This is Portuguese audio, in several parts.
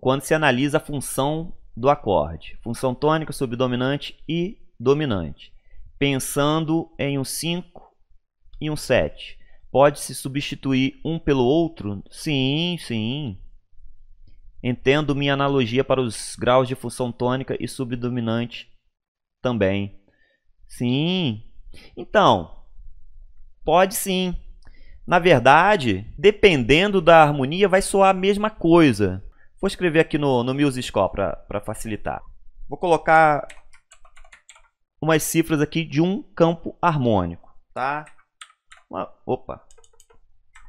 quando se analisa a função do acorde, função tônica, subdominante e dominante, pensando em um 5 e um 7. Pode-se substituir um pelo outro? Sim, sim. Entendo minha analogia para os graus de função tônica e subdominante também. Sim. Então, pode sim. Na verdade, dependendo da harmonia, vai soar a mesma coisa. Vou escrever aqui no, no MuseScore para facilitar. Vou colocar umas cifras aqui de um campo harmônico, tá? Uma, opa!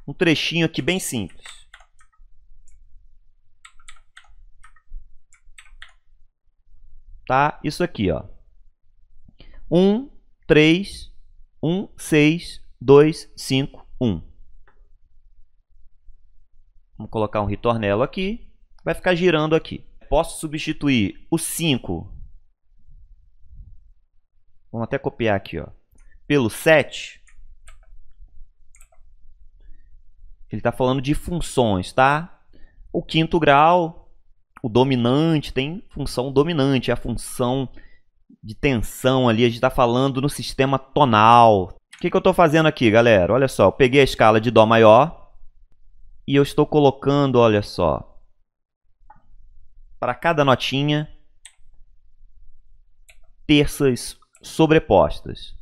Um trechinho aqui bem simples. Tá? Isso aqui, ó. 1, 3, 1, 6, 2, 5, 1. Vamos colocar um ritornelo aqui. Vai ficar girando aqui. Posso substituir o 5. Vamos até copiar aqui, ó. Pelo 7. Ele está falando de funções, tá? O quinto grau, o dominante, tem função dominante, é a função de tensão ali. A gente está falando no sistema tonal. O que, que eu estou fazendo aqui, galera? Olha só, eu peguei a escala de Dó maior e eu estou colocando, olha só, para cada notinha, terças sobrepostas.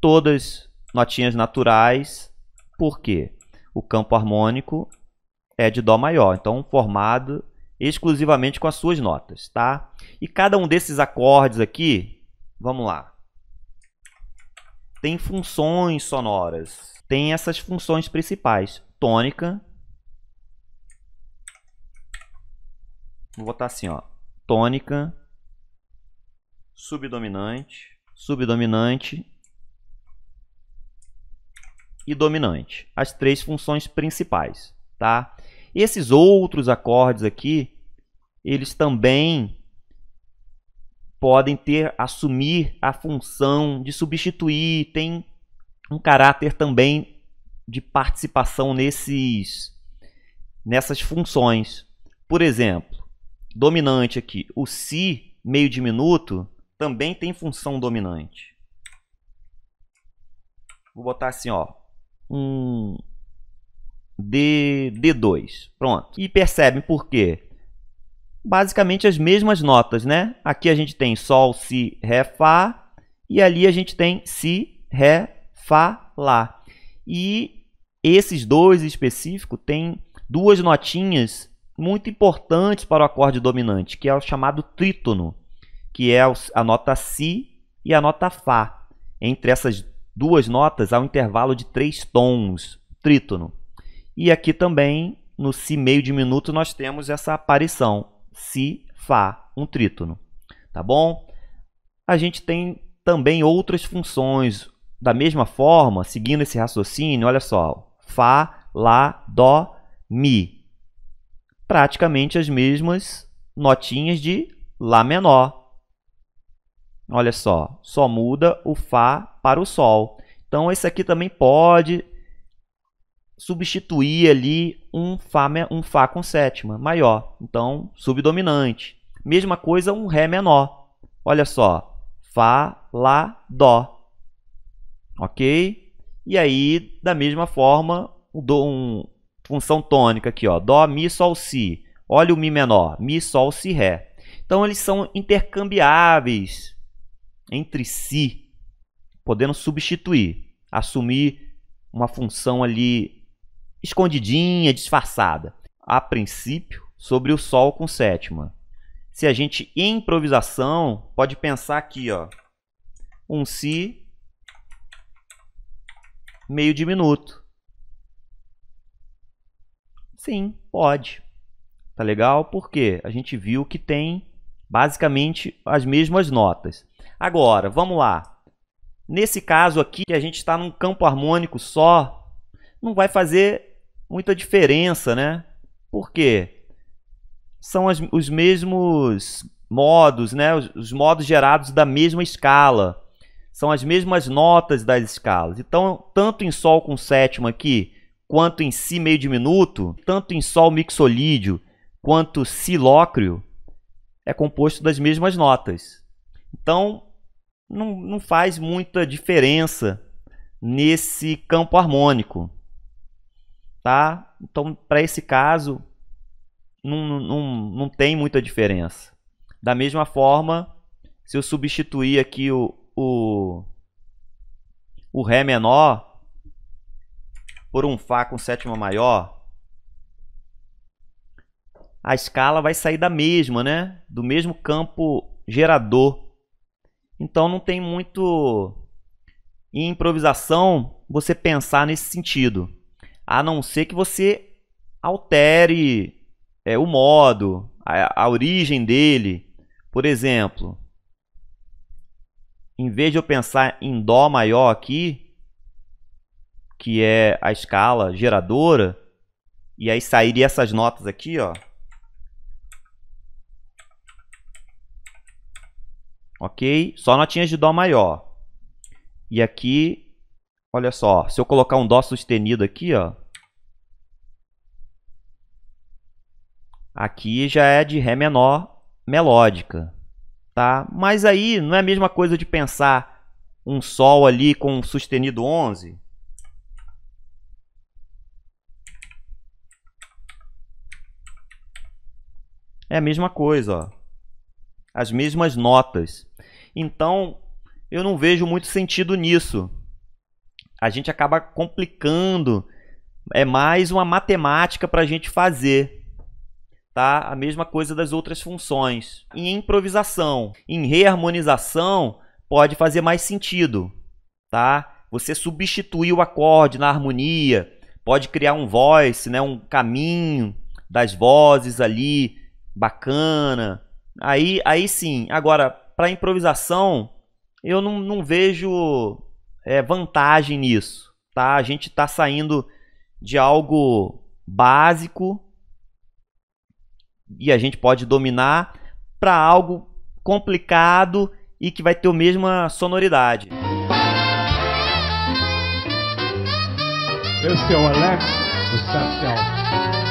Todas notinhas naturais, porque o campo harmônico é de Dó maior, então formado exclusivamente com as suas notas, tá? E cada um desses acordes aqui, vamos lá, tem funções sonoras, tem essas funções principais, tônica, Vou botar assim, ó. Tônica, subdominante, subdominante e dominante. As três funções principais, tá? Esses outros acordes aqui, eles também podem ter assumir a função de substituir, tem um caráter também de participação nesses nessas funções. Por exemplo, dominante aqui. O si meio diminuto também tem função dominante. Vou botar assim, ó. Um D, D2. Pronto. E percebem por quê? Basicamente as mesmas notas, né? Aqui a gente tem Sol, Si, Ré, Fá. E ali a gente tem Si, Ré, Fá, Lá. E esses dois específicos específico têm duas notinhas muito importantes para o acorde dominante, que é o chamado trítono, que é a nota Si e a nota Fá. Entre essas duas notas há um intervalo de três tons, trítono. E aqui também, no Si meio diminuto, nós temos essa aparição, Si, Fá, um trítono. Tá bom? A gente tem também outras funções. Da mesma forma, seguindo esse raciocínio, olha só, Fá, Lá, Dó, Mi praticamente as mesmas notinhas de Lá menor. Olha só, só muda o Fá para o Sol. Então, esse aqui também pode substituir ali um Fá, um Fá com sétima maior. Então, subdominante. Mesma coisa um Ré menor. Olha só, Fá, Lá, Dó. Ok? E aí, da mesma forma, um, função tônica aqui, ó, dó, mi, sol, si. Olha o mi menor, mi, sol, si, ré. Então eles são intercambiáveis entre si, podendo substituir, assumir uma função ali escondidinha, disfarçada. A princípio, sobre o sol com sétima. Se a gente em improvisação pode pensar aqui, ó, um si meio diminuto. Sim, pode. Tá legal? Porque a gente viu que tem basicamente as mesmas notas. Agora, vamos lá. Nesse caso aqui, a gente está num campo harmônico só, não vai fazer muita diferença, né? Porque são as, os mesmos modos, né? Os, os modos gerados da mesma escala. São as mesmas notas das escalas. Então, tanto em Sol com sétima aqui quanto em si meio diminuto, tanto em sol mixolídeo quanto silócrio, é composto das mesmas notas. Então, não, não faz muita diferença nesse campo harmônico. Tá? Então, para esse caso, não, não, não tem muita diferença. Da mesma forma, se eu substituir aqui o, o, o Ré menor por um Fá com sétima maior, a escala vai sair da mesma, né? Do mesmo campo gerador. Então não tem muito em improvisação você pensar nesse sentido. A não ser que você altere é, o modo, a, a origem dele. Por exemplo, em vez de eu pensar em Dó maior aqui, que é a escala geradora, e aí sairia essas notas aqui, ó. Ok? Só notinhas de Dó maior. E aqui, olha só, se eu colocar um Dó sustenido aqui, ó. Aqui já é de Ré menor melódica, tá? Mas aí não é a mesma coisa de pensar um Sol ali com um sustenido 11, É a mesma coisa, ó. As mesmas notas. Então, eu não vejo muito sentido nisso. A gente acaba complicando. É mais uma matemática para a gente fazer. Tá? A mesma coisa das outras funções. Em improvisação, em reharmonização, pode fazer mais sentido. Tá? Você substituir o acorde na harmonia, pode criar um voice, né? um caminho das vozes ali, bacana. Aí, aí sim. Agora, para improvisação, eu não, não vejo é, vantagem nisso. Tá? A gente está saindo de algo básico e a gente pode dominar para algo complicado e que vai ter a mesma sonoridade. Esse é o Alex do Sacial.